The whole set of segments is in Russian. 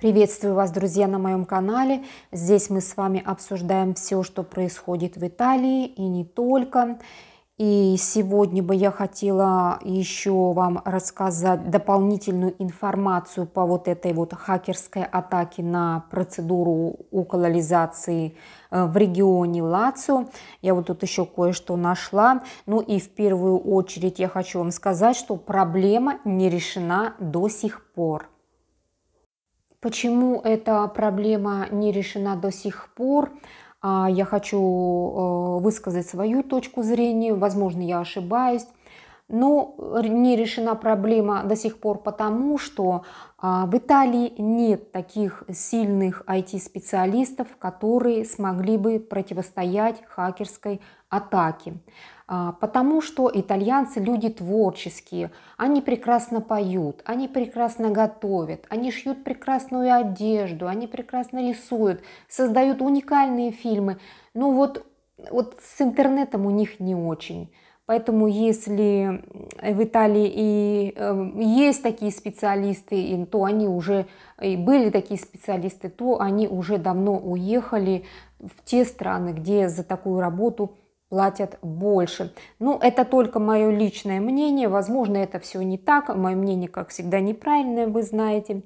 Приветствую вас, друзья, на моем канале. Здесь мы с вами обсуждаем все, что происходит в Италии и не только. И сегодня бы я хотела еще вам рассказать дополнительную информацию по вот этой вот хакерской атаке на процедуру укололизации э, в регионе Лацио. Я вот тут еще кое-что нашла. Ну и в первую очередь я хочу вам сказать, что проблема не решена до сих пор. Почему эта проблема не решена до сих пор? А, я хочу э, высказать свою точку зрения, возможно, я ошибаюсь. Но не решена проблема до сих пор потому, что а, в Италии нет таких сильных IT-специалистов, которые смогли бы противостоять хакерской атаке. А, потому что итальянцы люди творческие, они прекрасно поют, они прекрасно готовят, они шьют прекрасную одежду, они прекрасно рисуют, создают уникальные фильмы. Но вот, вот с интернетом у них не очень. Поэтому если э, в Италии и э, есть такие специалисты, то они уже и были такие специалисты, то они уже давно уехали в те страны, где за такую работу платят больше. Ну, это только мое личное мнение. Возможно, это все не так. Мое мнение, как всегда, неправильное, вы знаете.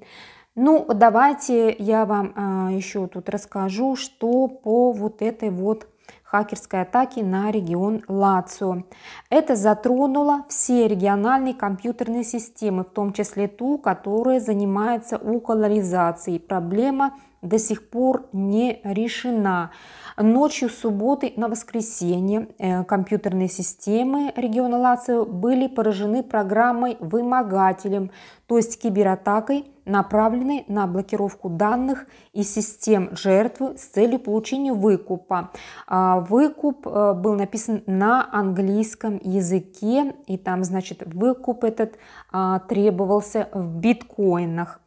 Ну, давайте я вам а, еще тут расскажу, что по вот этой вот хакерской атаке на регион Лацио. Это затронуло все региональные компьютерные системы, в том числе ту, которая занимается уколоризацией. Проблема до сих пор не решена. Ночью субботы на воскресенье э, компьютерные системы региона Лацио были поражены программой «Вымогателем», то есть кибератакой, направленной на блокировку данных и систем жертвы с целью получения выкупа. А, выкуп э, был написан на английском языке, и там, значит, выкуп этот а, требовался в биткоинах.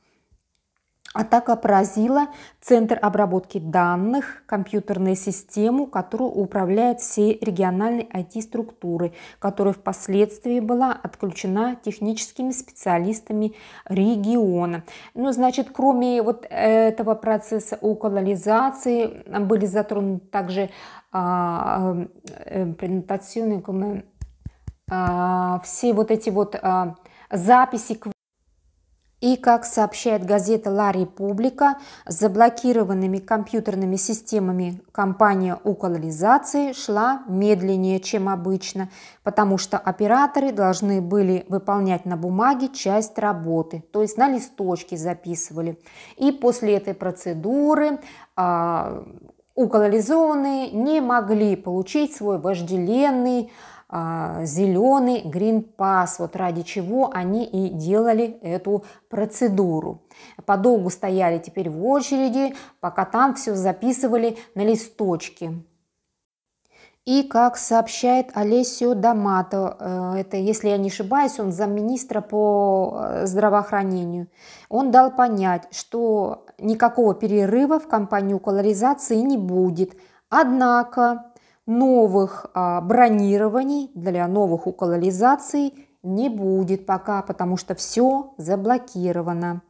Атака поразила центр обработки данных, компьютерную систему, которую управляет всей региональной IT-структуры, которая впоследствии была отключена техническими специалистами региона. Ну, значит, кроме вот э, этого процесса укололизации были затронуты также а, а, презентационные, а, все вот эти вот а, записи и, как сообщает газета «Ла Република», заблокированными компьютерными системами компания уколонизации шла медленнее, чем обычно, потому что операторы должны были выполнять на бумаге часть работы, то есть на листочке записывали. И после этой процедуры а, уколонизованные не могли получить свой вожделенный а, зеленый Green Pass, вот ради чего они и делали эту процедуру. Подолгу стояли теперь в очереди, пока там все записывали на листочки. И, как сообщает Олесио Дамато, э, это, если я не ошибаюсь, он замминистра по э, здравоохранению, он дал понять, что никакого перерыва в кампанию колоризации не будет. Однако новых а, бронирований, для новых укололизаций не будет пока, потому что все заблокировано.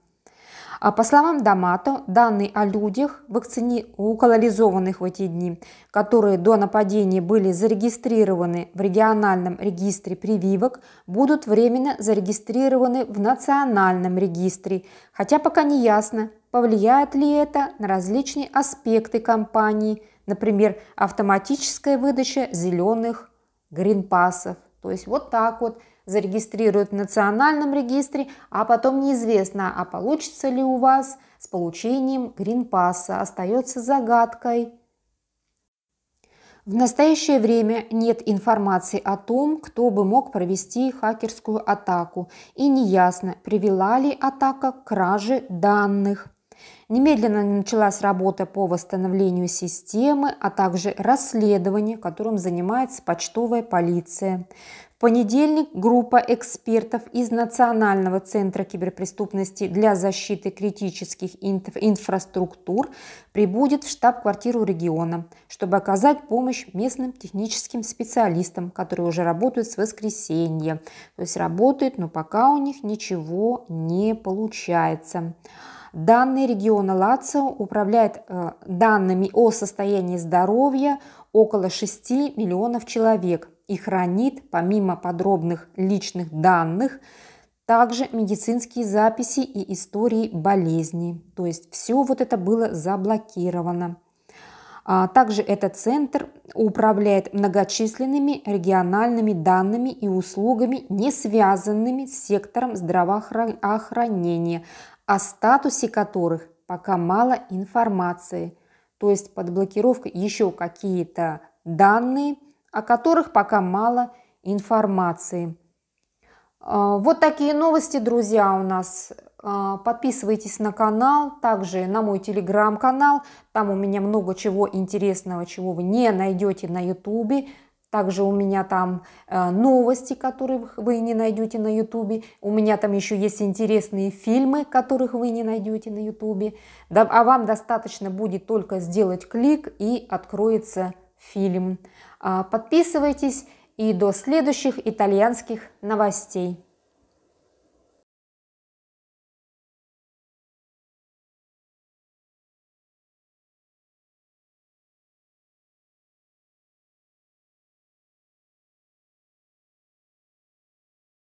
А по словам Дамато, данные о людях, вакцини... укололизованных в эти дни, которые до нападения были зарегистрированы в региональном регистре прививок, будут временно зарегистрированы в национальном регистре, хотя пока не ясно, повлияет ли это на различные аспекты кампании – Например, автоматическая выдача зеленых гринпасов. То есть вот так вот зарегистрируют в национальном регистре, а потом неизвестно, а получится ли у вас с получением гринпасса. Остается загадкой. В настоящее время нет информации о том, кто бы мог провести хакерскую атаку, и неясно, привела ли атака к краже данных. Немедленно началась работа по восстановлению системы, а также расследование, которым занимается почтовая полиция. В понедельник группа экспертов из Национального центра киберпреступности для защиты критических инфраструктур прибудет в штаб-квартиру региона, чтобы оказать помощь местным техническим специалистам, которые уже работают с воскресенья. То есть работают, но пока у них ничего не получается. Данный регион Лацио управляет э, данными о состоянии здоровья около 6 миллионов человек и хранит, помимо подробных личных данных, также медицинские записи и истории болезней. То есть все вот это было заблокировано. А также этот центр управляет многочисленными региональными данными и услугами, не связанными с сектором здравоохранения, о статусе которых пока мало информации. То есть под блокировкой еще какие-то данные, о которых пока мало информации. А, вот такие новости, друзья, у нас а, подписывайтесь на канал, также на мой телеграм-канал. Там у меня много чего интересного, чего вы не найдете на ютубе. Также у меня там э, новости, которых вы не найдете на ютубе. У меня там еще есть интересные фильмы, которых вы не найдете на ютубе. А вам достаточно будет только сделать клик и откроется фильм. А, подписывайтесь и до следующих итальянских новостей.